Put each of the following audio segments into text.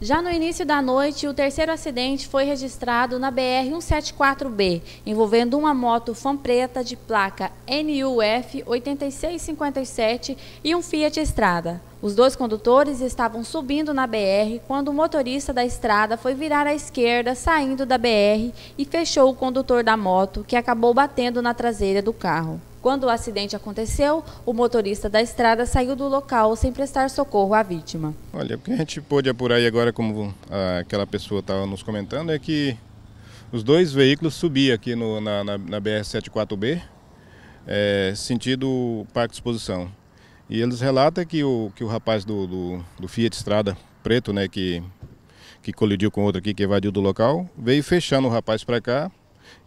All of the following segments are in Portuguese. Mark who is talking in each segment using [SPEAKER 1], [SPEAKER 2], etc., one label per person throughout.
[SPEAKER 1] Já no início da noite, o terceiro acidente foi registrado na BR-174B, envolvendo uma moto fã preta de placa NUF 8657 e um Fiat Estrada. Os dois condutores estavam subindo na BR quando o motorista da estrada foi virar à esquerda, saindo da BR e fechou o condutor da moto, que acabou batendo na traseira do carro. Quando o acidente aconteceu, o motorista da estrada saiu do local sem prestar socorro à vítima.
[SPEAKER 2] Olha, o que a gente pôde apurar aí agora, como ah, aquela pessoa estava nos comentando, é que os dois veículos subiam aqui no, na, na, na BR-74B, é, sentido Parque de Exposição. E eles relatam que o, que o rapaz do, do, do Fiat Estrada Preto, né, que, que colidiu com outro aqui, que evadiu do local, veio fechando o rapaz para cá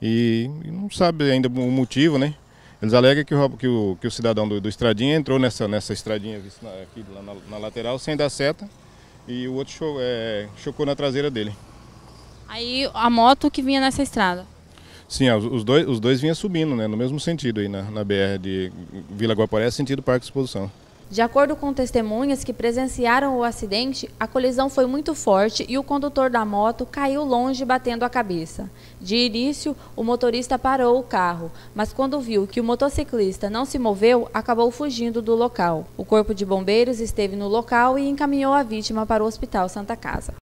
[SPEAKER 2] e, e não sabe ainda o motivo, né? Eles alegam que o, que o, que o cidadão do, do, Estradinha entrou nessa, nessa estradinha aqui na, na lateral sem dar seta e o outro cho, é, chocou na traseira dele.
[SPEAKER 1] Aí a moto que vinha nessa estrada?
[SPEAKER 2] Sim, é, os dois, os dois vinham subindo, né, no mesmo sentido aí na, na BR de Vila Guaporé, sentido Parque Exposição.
[SPEAKER 1] De acordo com testemunhas que presenciaram o acidente, a colisão foi muito forte e o condutor da moto caiu longe batendo a cabeça. De início, o motorista parou o carro, mas quando viu que o motociclista não se moveu, acabou fugindo do local. O corpo de bombeiros esteve no local e encaminhou a vítima para o Hospital Santa Casa.